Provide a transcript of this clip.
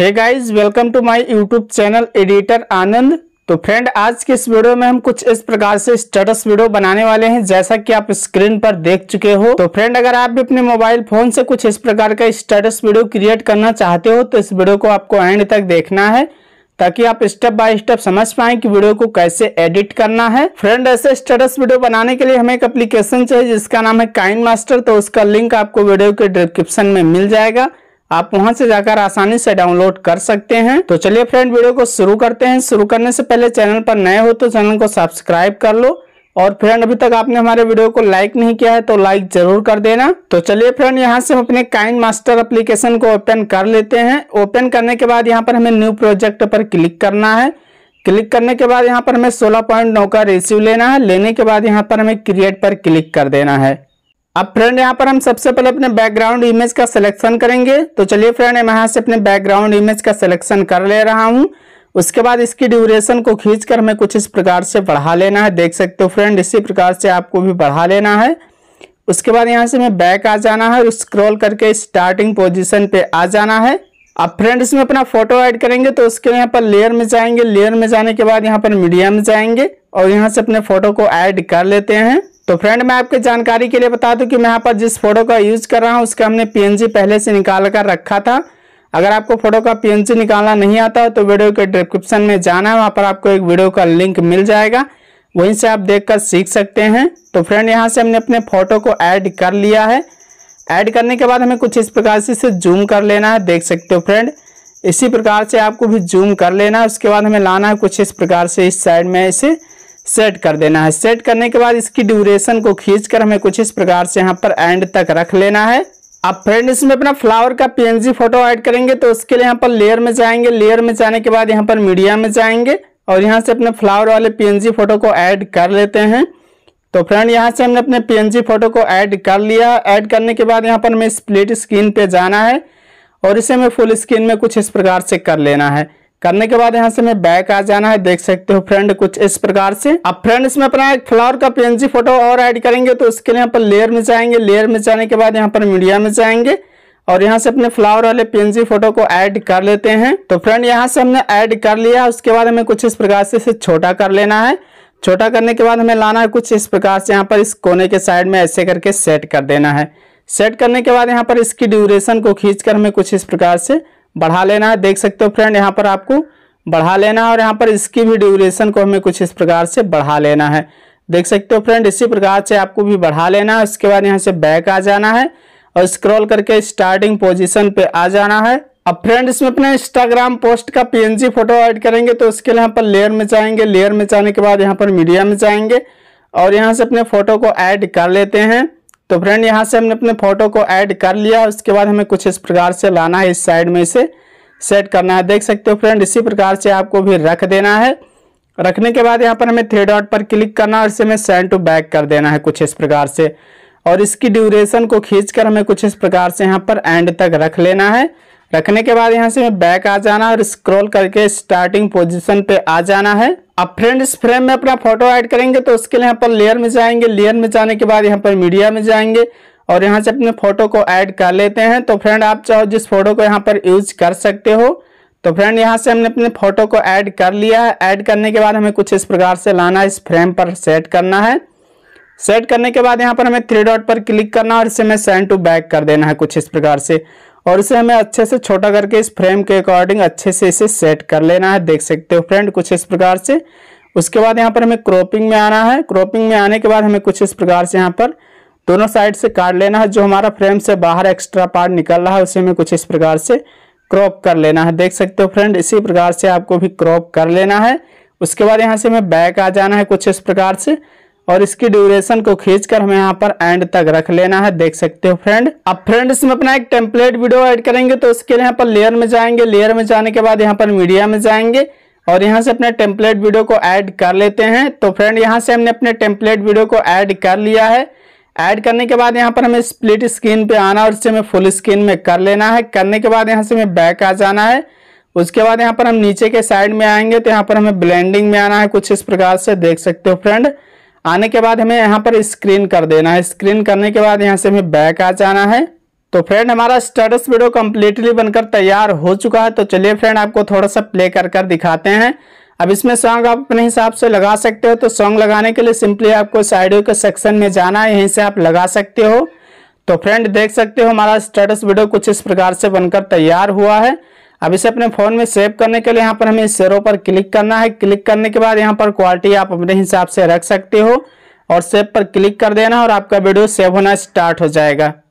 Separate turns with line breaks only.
hey guys welcome to my YouTube channel editor Anand तो friend आज के इस वीडियो में हम कुछ इस प्रकार से स्टेटस वीडियो बनाने वाले हैं जैसा कि आप स्क्रीन पर देख चुके हो तो फ्रेंड अगर आप भी अपने मोबाइल फोन से कुछ इस प्रकार का स्टेटस वीडियो क्रिएट करना चाहते हो तो इस वीडियो को आपको एंड तक देखना है ताकि आप स्टेप बाय स्टेप समझ पाए कि वीडियो को कैसे एडिट करना है फ्रेंड ऐसे स्टेटस वीडियो बनाने के लिए हमें एक एप्लीकेशन चाहिए जिसका नाम है काइन मास्टर तो उसका लिंक आपको वीडियो के डिस्क्रिप्शन में मिल जाएगा आप वहां से जाकर आसानी से डाउनलोड कर सकते हैं तो चलिए फ्रेंड वीडियो को शुरू करते हैं शुरू करने से पहले चैनल पर नए हो तो चैनल को सब्सक्राइब कर लो और फ्रेंड अभी तक आपने हमारे वीडियो को लाइक नहीं किया है तो लाइक जरूर कर देना तो चलिए फ्रेंड यहाँ से हम अपने काइन मास्टर एप्लीकेशन को ओपन कर लेते हैं ओपन करने के बाद यहाँ पर हमें न्यू प्रोजेक्ट पर क्लिक करना है क्लिक करने के बाद यहाँ पर हमें सोलह पॉइंट नौ का रेसिव लेना है लेने के बाद यहाँ पर हमें क्रिएट पर क्लिक कर देना है अब फ्रेंड यहाँ पर हम सबसे पहले अपने बैकग्राउंड इमेज का सिलेक्शन करेंगे तो चलिए फ्रेंड मैं यहाँ से अपने बैकग्राउंड इमेज का सिलेक्शन कर ले रहा हूँ उसके बाद इसकी ड्यूरेशन को खींच कर हमें कुछ इस प्रकार से बढ़ा लेना है देख सकते हो फ्रेंड इसी प्रकार से आपको भी बढ़ा लेना है उसके बाद यहाँ से हमें बैक आ जाना है स्क्रॉल करके स्टार्टिंग पोजिशन पे आ जाना है अब फ्रेंड इसमें अपना फोटो ऐड करेंगे तो उसके यहाँ पर लेयर में जाएंगे लेयर में जाने के बाद यहाँ पर मीडिया में जाएंगे और यहाँ से अपने फोटो को ऐड कर लेते हैं तो फ्रेंड मैं आपके जानकारी के लिए बता दूं कि मैं यहाँ पर जिस फोटो का यूज कर रहा हूँ उसका हमने पीएनजी पहले से निकाल कर रखा था अगर आपको फोटो का पीएनजी निकालना नहीं आता तो वीडियो के डिस्क्रिप्शन में जाना है वहाँ पर आपको एक वीडियो का लिंक मिल जाएगा वहीं से आप देख सीख सकते हैं तो फ्रेंड यहाँ से हमने अपने फोटो को ऐड कर लिया है ऐड करने के बाद हमें कुछ इस प्रकार से इसे जूम कर लेना है देख सकते हो फ्रेंड इसी प्रकार से आपको भी जूम कर लेना है उसके बाद हमें लाना है कुछ इस प्रकार से इस साइड में इसे सेट कर देना है सेट करने के बाद इसकी ड्यूरेशन को खींचकर हमें कुछ इस प्रकार से यहाँ पर एंड तक रख लेना है अब फ्रेंड इसमें अपना फ्लावर का पीएनजी फोटो ऐड करेंगे तो उसके लिए यहाँ पर लेयर में जाएंगे लेयर में जाने के बाद यहाँ पर मीडिया में जाएंगे और यहाँ से अपने फ्लावर वाले पीएनजी फोटो को ऐड कर लेते हैं तो फ्रेंड यहाँ से हमने अपने पीएनजी फोटो को ऐड कर लिया ऐड करने के बाद यहाँ पर हमें स्प्लिट स्क्रीन पे जाना है और इसे हमें फुल स्क्रीन में कुछ इस प्रकार से कर लेना है करने के बाद यहाँ से मैं बैक आ जाना है देख सकते हो फ्रेंड कुछ इस प्रकार से अब फ्रेंड इसमें अपना फ्लावर का पीएनजी फोटो और ऐड करेंगे तो उसके लिए यहाँ पर लेयर में जाएंगे लेयर में जाने के बाद यहाँ पर मीडिया में जाएंगे और यहाँ से अपने फ्लावर वाले पीएनजी फोटो को ऐड कर लेते हैं तो फ्रेंड यहाँ से हमने ऐड कर लिया उसके बाद हमें कुछ इस प्रकार से इसे छोटा कर लेना है छोटा करने के बाद हमें लाना है कुछ इस प्रकार से यहाँ पर इस कोने के साइड में ऐसे करके सेट कर देना है सेट करने के बाद यहाँ पर इसकी ड्यूरेशन को खींच हमें कुछ इस प्रकार से बढ़ा लेना है देख सकते हो फ्रेंड यहाँ पर आपको बढ़ा लेना है और यहाँ पर इसकी भी ड्यूरेशन को हमें कुछ इस प्रकार से बढ़ा लेना है देख सकते हो फ्रेंड इसी प्रकार से आपको भी बढ़ा लेना है उसके बाद यहाँ से बैक आ जाना है और स्क्रॉल करके स्टार्टिंग पोजिशन पे आ जाना है अब फ्रेंड इसमें अपने इंस्टाग्राम पोस्ट का पी फोटो ऐड करेंगे तो उसके लिए यहाँ पर लेयर में जाएंगे लेयर में जाने के बाद यहाँ पर मीडिया में जाएंगे और यहाँ से अपने फोटो को ऐड कर लेते हैं तो फ्रेंड यहाँ से हमने अपने फोटो को ऐड कर लिया उसके बाद हमें कुछ इस प्रकार से लाना है इस साइड में इसे सेट करना है देख सकते हो फ्रेंड इसी प्रकार से आपको भी रख देना है रखने के बाद यहाँ पर हमें थ्री डॉट पर क्लिक करना है और इसे हमें सेंड टू बैक कर देना है कुछ इस प्रकार से और इसकी ड्यूरेशन को खींच हमें कुछ इस प्रकार से यहाँ पर एंड तक रख लेना है रखने के बाद यहाँ से मैं बैक आ जाना और स्क्रॉल करके स्टार्टिंग पोजीशन पे आ जाना है अब फ्रेंड इस फ्रेम में अपना फोटो ऐड करेंगे तो उसके लिए यहाँ पर लेयर में जाएंगे लेयर में जाने के बाद यहाँ पर मीडिया में जाएंगे और यहाँ से अपने फोटो को ऐड कर लेते हैं तो फ्रेंड आप चाहो जिस फोटो को यहाँ पर यूज कर सकते हो तो फ्रेंड यहाँ से हमने अपने फोटो को ऐड कर लिया है ऐड करने के बाद हमें कुछ इस प्रकार से लाना है इस फ्रेम पर सेट करना है सेट करने के बाद यहाँ पर हमें थ्री डॉट पर क्लिक करना और इसे हमें सेंड टू बैक कर देना है कुछ इस प्रकार से और इसे हमें अच्छे से छोटा करके इस फ्रेम के अकॉर्डिंग अच्छे से इसे सेट कर लेना है देख सकते हो फ्रेंड कुछ इस प्रकार से उसके बाद यहाँ पर हमें क्रॉपिंग में आना है क्रॉपिंग में आने के बाद हमें कुछ इस प्रकार से यहाँ पर दोनों साइड से काट लेना है जो हमारा फ्रेम से बाहर एक्स्ट्रा पार्ट निकल रहा है उसे हमें कुछ इस प्रकार से क्रॉप कर लेना है देख सकते हो फ्रेंड इसी प्रकार से आपको भी क्रॉप कर लेना है उसके बाद यहाँ से हमें बैक आ जाना है कुछ इस प्रकार से और इसकी ड्यूरेशन को खींचकर हमें यहाँ पर एंड तक रख लेना है देख सकते हो फ्रेंड अब फ्रेंड इसमें अपना एक टेम्पलेट वीडियो ऐड करेंगे तो उसके लिए यहाँ पर लेयर में जाएंगे लेयर में जाने के बाद यहाँ पर मीडिया में जाएंगे और यहाँ से अपने टेम्पलेट वीडियो को ऐड कर लेते हैं तो फ्रेंड यहाँ से हमने अपने टेम्पलेट वीडियो को ऐड कर लिया है ऐड करने के बाद यहाँ पर हमें स्प्लिट स्क्रीन पे आना और इसे हमें फुल स्क्रीन में कर लेना है करने के बाद यहाँ से हमें बैक आ जाना है उसके बाद यहाँ पर हम नीचे के साइड में आएंगे तो यहाँ पर हमें ब्लेंडिंग में आना है कुछ इस प्रकार से देख सकते हो फ्रेंड आने के बाद हमें यहाँ पर स्क्रीन कर देना है स्क्रीन करने के बाद यहाँ से हमें बैक आ जाना है तो फ्रेंड हमारा स्टेटस वीडियो कम्प्लीटली बनकर तैयार हो चुका है तो चलिए फ्रेंड आपको थोड़ा सा प्ले कर कर दिखाते हैं अब इसमें सॉन्ग आप अपने हिसाब से लगा सकते हो तो सॉन्ग लगाने के लिए सिंपली आपको इस के सेक्शन में जाना है यहीं से आप लगा सकते हो तो फ्रेंड देख सकते हो हमारा स्टेटस वीडियो कुछ इस प्रकार से बनकर तैयार हुआ है अब इसे अपने फोन में सेव करने के लिए यहाँ पर हमें शेयरों पर क्लिक करना है क्लिक करने के बाद यहाँ पर क्वालिटी आप अपने हिसाब से रख सकते हो और सेव पर क्लिक कर देना और आपका वीडियो सेव होना स्टार्ट हो जाएगा